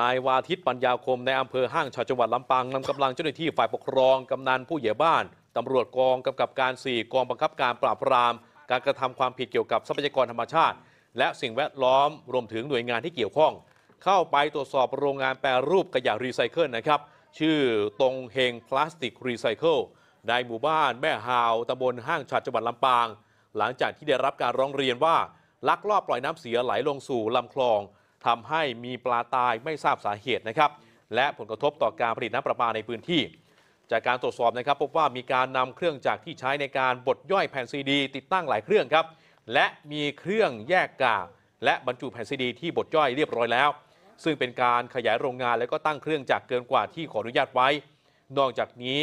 นายวาทิตปัญญาคมในอำเภอห้างชาจังหวัดลำปางนำกำลังเจ้าหน้าที่ฝ่ายปกครอง กำนันผู้ใหญ่บ้านตำรวจกองกำกับการ4กองบังคับการปราบปราม การกระทำความผิดเกี่ยวกับ ทรัพยากรธรรมชาติ และสิ่งแวดล้อมรวมถึงหน่วยงานที่เกี่ยวข้อง เข้าไปตรวจสอบโรงงานแปรรูปขยะรีไซเคิลนะครับ ชื่อตรงเฮงพลาสติกรีไซเคิลในหมู่บ้าน แม่ฮาวตำบลห้างฉัดจังหวัดลำปาง หลังจากที่ได้รับการร้องเรียนว่า ลักลอบปล่อยน้ำเสียไหลลงสู่ลำคลองทำให้มีปลาตายไม่ทราบสาเหตุนะครับ และผลกระทบต่อการผลิตน้ำประปาในพื้นที่ จากการตรวจสอบนะครับพบว่ามีการนำเครื่องจักรที่ใช้ในการบดย่อยแผ่นซีดี ติดตั้งหลายเครื่องครับ และมีเครื่องแยกกากและบรรจุแผ่นซีดี ที่บดย่อยเรียบร้อยแล้ว ซึ่งเป็นการขยายโรงงานและก็ตั้งเครื่องจักรเกินกว่าที่ขออนุญาตไว้ นอกจากนี้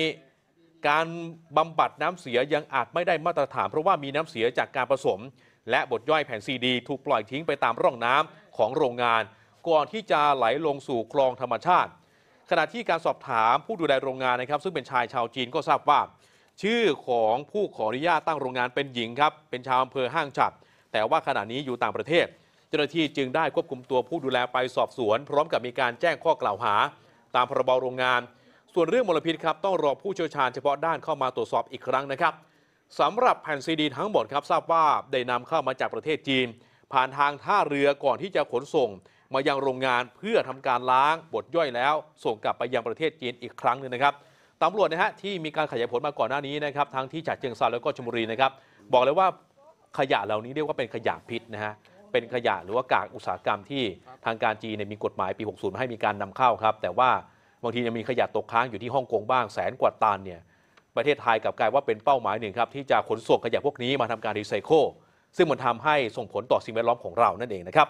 การบำบัดน้ำเสียยังอาจไม่ได้มาตรฐานเพราะว่ามีน้ำเสียจากการผสมและบทย่อยแผ่นซีดีถูกปล่อยทิ้งไปตามร่องน้ำของโรงงาน ก่อนที่จะไหลลงสู่คลองธรรมชาติ ขณะที่การสอบถามผู้ดูแลโรงงานนะครับ ซึ่งเป็นชายชาวจีนก็ทราบว่า ชื่อของผู้ขออนุญาตตั้งโรงงานเป็นหญิงครับเป็นชาวอำเภอห้างฉัด แต่ว่าขณะนี้อยู่ต่างประเทศ เจ้าหน้าที่จึงได้ควบคุมตัวผู้ดูแลไปสอบสวนพร้อมกับมีการแจ้งข้อกล่าวหา ตามพรบโรงงาน ส่วนเรื่องมลพิษครับต้องรอผู้เชี่ยวชาญเฉพาะด้านเข้ามาตรวจสอบอีกครั้งนะครับสำหรับแผ่นซีดีทั้งหมดครับทราบว่าได้นำเข้ามาจากประเทศจีน ผ่านทางท่าเรือก่อนที่จะขนส่ง มายังโรงงานเพื่อทำการล้างบดย่อยแล้วส่งกลับไปยังประเทศจีนอีกครั้งหนึ่งนะครับตำรวจนะฮะที่มีการขยายผลมาก่อนหน้านี้นะครับทั้งที่ฉะเชิงเซาแล้วก็ชลบุรีนะครับบอกเลยว่าขยะเหล่านี้เรียกว่าเป็นขยะพิษนะฮะเป็นขยะหรือว่ากากอุตสาหกรรมที่ทางการจีนมีกฎหมายปี 60ให้มีการนำเข้าครับแต่ว่าบางทียังมีขยะตกค้างอยู่ที่ฮ่องกงบ้างแสนกว่าตันเนี่ยประเทศไทยกับกลายว่าเป็นเป้าหมายหนึ่งครับ ที่จะขนส่งขยะพวกนี้มาทำการรีไซเคิลซึ่งมันทำให้ส่งผลต่อสิ่งแวดล้อมของเรานั่นเองนะครับ